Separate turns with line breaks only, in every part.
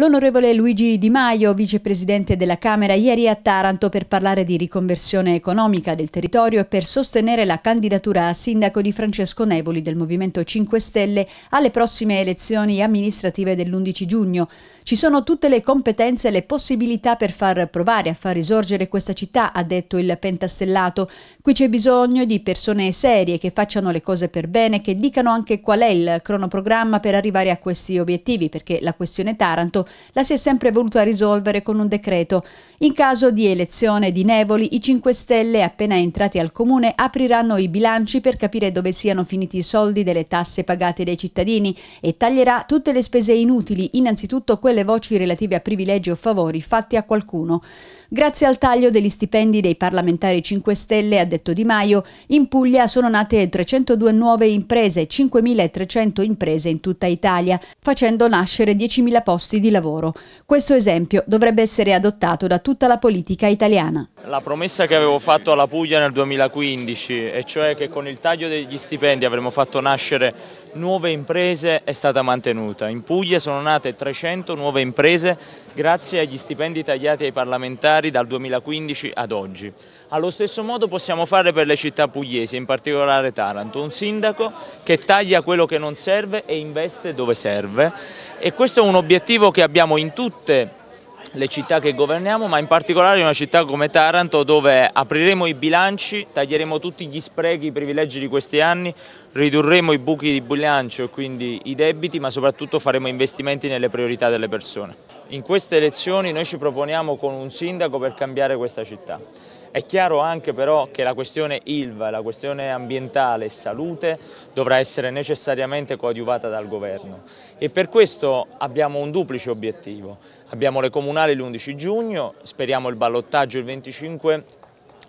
L'onorevole Luigi Di Maio, vicepresidente della Camera, ieri a Taranto per parlare di riconversione economica del territorio e per sostenere la candidatura a sindaco di Francesco Nevoli del Movimento 5 Stelle alle prossime elezioni amministrative dell'11 giugno. Ci sono tutte le competenze e le possibilità per far provare a far risorgere questa città, ha detto il pentastellato. Qui c'è bisogno di persone serie che facciano le cose per bene, che dicano anche qual è il cronoprogramma per arrivare a questi obiettivi, perché la questione Taranto la si è sempre voluta risolvere con un decreto. In caso di elezione di Nevoli, i 5 Stelle, appena entrati al comune, apriranno i bilanci per capire dove siano finiti i soldi delle tasse pagate dai cittadini e taglierà tutte le spese inutili, innanzitutto quelle voci relative a privilegi o favori fatti a qualcuno. Grazie al taglio degli stipendi dei parlamentari 5 Stelle, ha detto Di Maio, in Puglia sono nate 302 nuove imprese, e 5.300 imprese in tutta Italia, facendo nascere 10.000 posti di lavoro lavoro. Questo esempio dovrebbe essere adottato da tutta la politica italiana.
La promessa che avevo fatto alla Puglia nel 2015, e cioè che con il taglio degli stipendi avremmo fatto nascere nuove imprese è stata mantenuta. In Puglia sono nate 300 nuove imprese grazie agli stipendi tagliati ai parlamentari dal 2015 ad oggi. Allo stesso modo possiamo fare per le città pugliesi, in particolare Taranto, un sindaco che taglia quello che non serve e investe dove serve e questo è un obiettivo che abbiamo in tutte le città le città che governiamo, ma in particolare una città come Taranto dove apriremo i bilanci, taglieremo tutti gli sprechi, i privilegi di questi anni, ridurremo i buchi di bilancio e quindi i debiti, ma soprattutto faremo investimenti nelle priorità delle persone. In queste elezioni noi ci proponiamo con un sindaco per cambiare questa città. È chiaro anche però che la questione ILVA, la questione ambientale e salute dovrà essere necessariamente coadiuvata dal governo e per questo abbiamo un duplice obiettivo. Abbiamo le comunali l'11 giugno, speriamo il ballottaggio il 25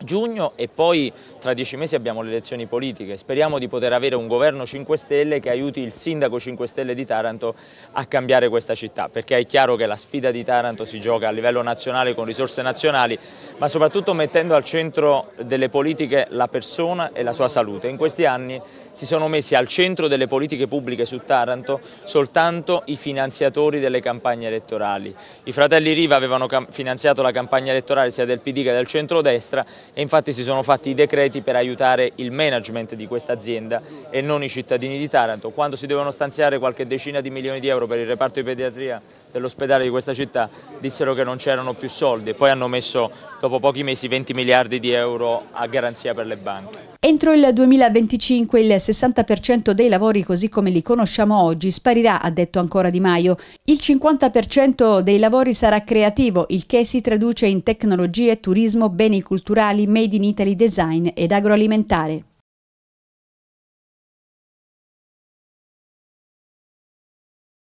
giugno e poi tra dieci mesi abbiamo le elezioni politiche. Speriamo di poter avere un governo 5 Stelle che aiuti il sindaco 5 Stelle di Taranto a cambiare questa città, perché è chiaro che la sfida di Taranto si gioca a livello nazionale con risorse nazionali, ma soprattutto mettendo al centro delle politiche la persona e la sua salute. In questi anni si sono messi al centro delle politiche pubbliche su Taranto soltanto i finanziatori delle campagne elettorali. I fratelli Riva avevano finanziato la campagna elettorale sia del PD che del centrodestra e infatti si sono fatti i decreti per aiutare il management di questa azienda e non i cittadini di Taranto. Quando si devono stanziare qualche decina di milioni di euro per il reparto di pediatria dell'ospedale di questa città dissero che non c'erano più soldi e poi hanno messo dopo pochi mesi 20 miliardi di euro a garanzia per le banche.
Entro il 2025 il 60% dei lavori così come li conosciamo oggi sparirà, ha detto ancora Di Maio. Il 50% dei lavori sarà creativo, il che si traduce in tecnologie, turismo, beni culturali, Italy Made in Italy Design ed Agroalimentare.